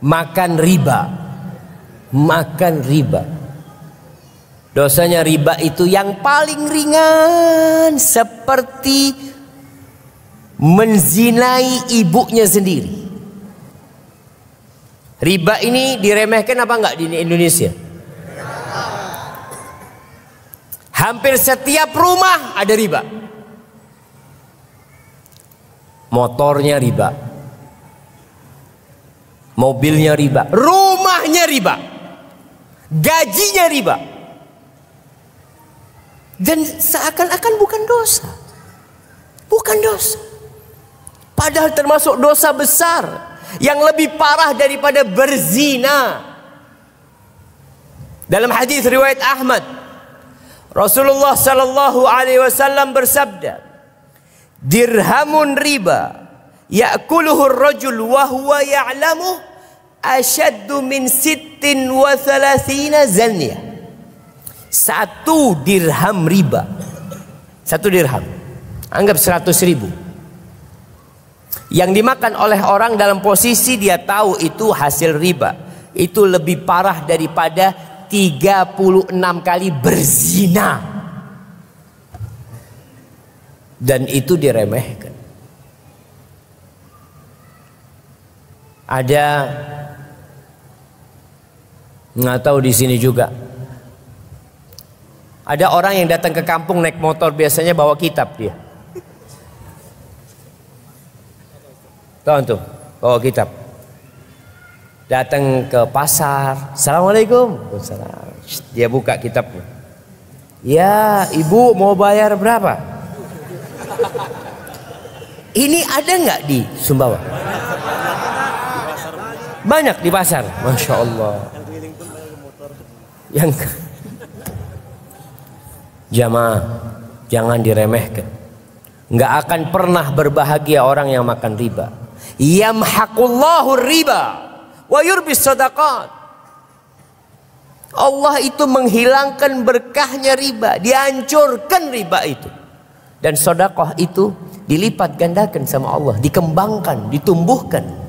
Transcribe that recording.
makan riba makan riba dosanya riba itu yang paling ringan seperti menzinai ibunya sendiri riba ini diremehkan apa enggak di Indonesia hampir setiap rumah ada riba motornya riba mobilnya riba, rumahnya riba, gajinya riba. Dan seakan-akan bukan dosa. Bukan dosa. Padahal termasuk dosa besar yang lebih parah daripada berzina. Dalam hadis riwayat Ahmad, Rasulullah sallallahu alaihi wasallam bersabda, "Dirhamun riba ya'kuluhu rajul wa huwa ya'lamuh asyaddu min sittin wa thalathina Satu dirham riba. Satu dirham. Anggap seratus ribu. Yang dimakan oleh orang dalam posisi dia tahu itu hasil riba. Itu lebih parah daripada 36 kali berzina. Dan itu diremehkan. Ada nggak tahu di sini juga ada orang yang datang ke kampung naik motor biasanya bawa kitab dia tahu tuh bawa kitab datang ke pasar assalamualaikum dia buka kitabnya ya ibu mau bayar berapa ini ada nggak di Sumbawa banyak di pasar masya Allah yang jamaah jangan diremehkan nggak akan pernah berbahagia orang yang makan riba yamhaqullahu riba wa yurbis sadaqat Allah itu menghilangkan berkahnya riba dihancurkan riba itu dan sodakoh itu dilipat gandakan sama Allah dikembangkan ditumbuhkan